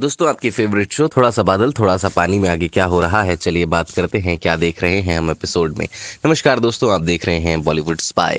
दोस्तों आपके favourite show थोड़ा सा बादल थोड़ा सा पानी में आगे क्या हो रहा है चलिए बात करते हैं क्या देख रहे हैं हम एपिसोड में नमस्कार दोस्तों आप देख रहे हैं बॉलीवुड स्पाई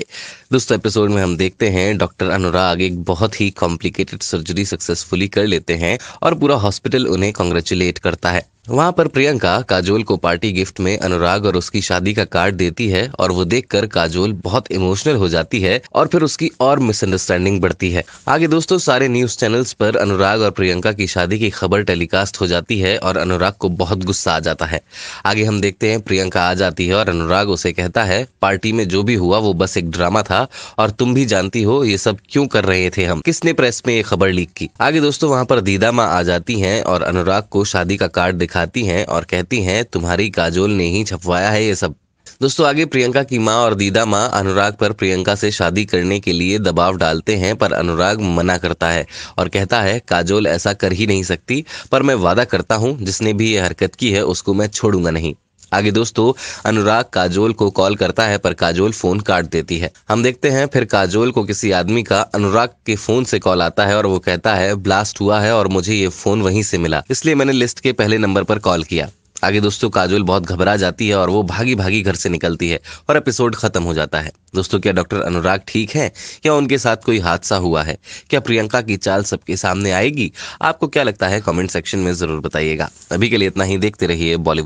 दोस्तों एपिसोड में हम देखते हैं डॉक्टर अनुराग एक बहुत ही कॉम्प्लिकेटेड सर्जरी सक्सेसफुली कर लेते हैं और पूरा हॉस्पिटल उन्हें कॉन्ग्रेचुलेट करता है वहां पर प्रियंका काजोल को पार्टी गिफ्ट में अनुराग और उसकी शादी का कार्ड देती है और वो देखकर काजोल बहुत इमोशनल हो जाती है और फिर उसकी और मिसअंडरस्टैंडिंग बढ़ती है आगे दोस्तों सारे न्यूज चैनल्स पर अनुराग और प्रियंका की शादी की खबर टेलीकास्ट हो जाती है और अनुराग को बहुत गुस्सा आ जाता है आगे हम देखते हैं प्रियंका आ जाती है और अनुराग उसे कहता है पार्टी में जो भी हुआ वो बस एक ड्रामा था और तुम भी जानती हो ये सब क्यों कर रहे थे हम किसने प्रेस में ये खबर लीक की आगे दोस्तों वहां पर दीदा माँ आ जाती है और अनुराग को शादी का कार्ड दिखा दिखाती हैं और कहती हैं तुम्हारी काजोल ने ही छपवाया है ये सब दोस्तों आगे प्रियंका की माँ और दीदा माँ अनुराग पर प्रियंका से शादी करने के लिए दबाव डालते हैं पर अनुराग मना करता है और कहता है काजोल ऐसा कर ही नहीं सकती पर मैं वादा करता हूँ जिसने भी ये हरकत की है उसको मैं छोड़ूंगा नहीं आगे दोस्तों अनुराग काजोल को कॉल करता है पर काजोल फोन काट देती है हम देखते हैं फिर काजोल को किसी आदमी का अनुराग के फोन से कॉल आता है और वो कहता है ब्लास्ट हुआ है और मुझे ये फोन वहीं से मिला इसलिए मैंने लिस्ट के पहले नंबर पर कॉल किया आगे दोस्तों काजोल बहुत घबरा जाती है और वो भागी भागी घर से निकलती है और एपिसोड खत्म हो जाता है दोस्तों क्या डॉक्टर अनुराग ठीक है क्या उनके साथ कोई हादसा हुआ है क्या प्रियंका की चाल सबके सामने आएगी आपको क्या लगता है कमेंट सेक्शन में जरूर बताइएगा अभी के लिए इतना ही देखते रहिए बॉलीवुड